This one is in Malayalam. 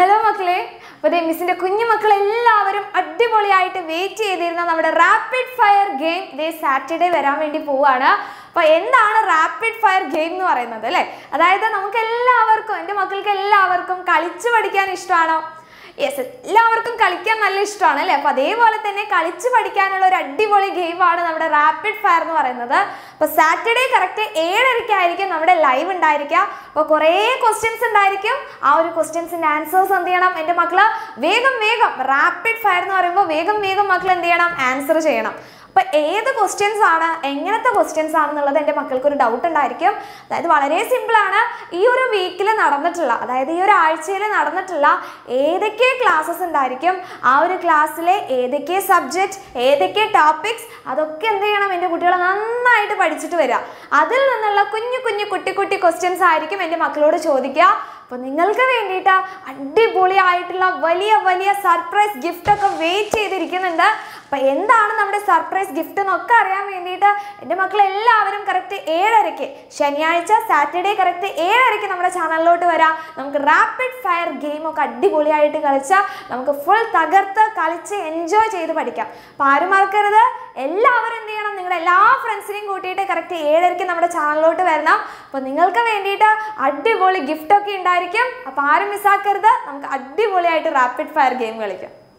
ഹലോ മക്കളെ അപ്പോൾ മിസ്സിൻ്റെ കുഞ്ഞു മക്കൾ എല്ലാവരും അടിപൊളിയായിട്ട് വെയിറ്റ് ചെയ്തിരുന്ന നമ്മുടെ റാപ്പിഡ് ഫയർ ഗെയിം ഇതേ സാറ്റർഡേ വരാൻ വേണ്ടി പോവുകയാണ് അപ്പോൾ എന്താണ് റാപ്പിഡ് ഫയർ ഗെയിം എന്ന് പറയുന്നത് അല്ലേ അതായത് നമുക്ക് എല്ലാവർക്കും എൻ്റെ മക്കൾക്ക് എല്ലാവർക്കും കളിച്ചു പഠിക്കാൻ ഇഷ്ടമാണോ യെസ് എല്ലാവർക്കും കളിക്കാൻ നല്ല ഇഷ്ടമാണ് അല്ലേ അപ്പോൾ അതേപോലെ തന്നെ കളിച്ച് പഠിക്കാനുള്ള ഒരു അടിപൊളി ഗെയിമാണ് നമ്മുടെ റാപ്പിഡ് ഫയർ എന്ന് പറയുന്നത് അപ്പോൾ സാറ്റർഡേ കറക്റ്റ് ഏഴരയ്ക്കായിരിക്കും നമ്മുടെ ലൈവ് ഉണ്ടായിരിക്കുക അപ്പോൾ കുറേ ക്വസ്റ്റ്യൻസ് ഉണ്ടായിരിക്കും ആ ഒരു ക്വസ്റ്റ്യൻസിൻ്റെ ആൻസേഴ്സ് എന്ത് ചെയ്യണം എൻ്റെ മക്കൾ വേഗം വേഗം റാപ്പിഡ് ഫയർ എന്ന് പറയുമ്പോൾ വേഗം വേഗം മക്കൾ എന്ത് ചെയ്യണം ആൻസർ ചെയ്യണം അപ്പോൾ ഏത് ക്വസ്റ്റ്യൻസ് ആണ് എങ്ങനത്തെ ക്വസ്റ്റ്യൻസ് ആണെന്നുള്ളത് എൻ്റെ മക്കൾക്ക് ഒരു ഡൗട്ട് ഉണ്ടായിരിക്കും അതായത് വളരെ സിമ്പിളാണ് ഈ ഒരു വീക്കിൽ നടന്നിട്ടുള്ള അതായത് ഈ ഒരു ആഴ്ചയിൽ നടന്നിട്ടുള്ള ഏതൊക്കെ ക്ലാസ്സസ് ഉണ്ടായിരിക്കും ആ ഒരു ക്ലാസ്സിലെ ഏതൊക്കെ സബ്ജക്റ്റ് ഏതൊക്കെ ടോപ്പിക്സ് അതൊക്കെ എന്ത് ചെയ്യണം എൻ്റെ കുട്ടികൾ നന്നായിട്ട് പഠിച്ചിട്ട് വരിക അതിൽ നിന്നുള്ള കുഞ്ഞു കുഞ്ഞു കുട്ടി കുട്ടി ക്വസ്റ്റ്യൻസ് ആയിരിക്കും എൻ്റെ മക്കളോട് ചോദിക്കുക അപ്പോൾ നിങ്ങൾക്ക് വേണ്ടിയിട്ട് അടിപൊളിയായിട്ടുള്ള വലിയ വലിയ സർപ്രൈസ് ഗിഫ്റ്റൊക്കെ വെയിറ്റ് ചെയ്തിരിക്കുന്നുണ്ട് അപ്പം എന്താണ് നമ്മുടെ സർപ്രൈസ് ഗിഫ്റ്റ് എന്നൊക്കെ അറിയാൻ വേണ്ടിയിട്ട് എൻ്റെ മക്കൾ എല്ലാവരും കറക്റ്റ് ഏഴരയ്ക്ക് ശനിയാഴ്ച സാറ്റർഡേ കറക്റ്റ് ഏഴരയ്ക്ക് നമ്മുടെ ചാനലിലോട്ട് വരാം നമുക്ക് റാപ്പിഡ് ഫയർ ഗെയിമൊക്കെ അടിപൊളിയായിട്ട് കളിച്ചാൽ നമുക്ക് ഫുൾ തകർത്ത് കളിച്ച് എൻജോയ് ചെയ്ത് പഠിക്കാം അപ്പം ആരും മറക്കരുത് എല്ലാവരും എന്ത് ചെയ്യണം നിങ്ങളുടെ എല്ലാ ഫ്രണ്ട്സിനെയും കൂട്ടിയിട്ട് കറക്റ്റ് ഏഴരയ്ക്ക് നമ്മുടെ ചാനലിലോട്ട് വരണം അപ്പോൾ നിങ്ങൾക്ക് വേണ്ടിയിട്ട് അടിപൊളി ഗിഫ്റ്റൊക്കെ ഉണ്ടായിരിക്കും അപ്പോൾ ആരും മിസ്സാക്കരുത് നമുക്ക് അടിപൊളിയായിട്ട് റാപ്പിഡ് ഫയർ ഗെയിം കളിക്കാം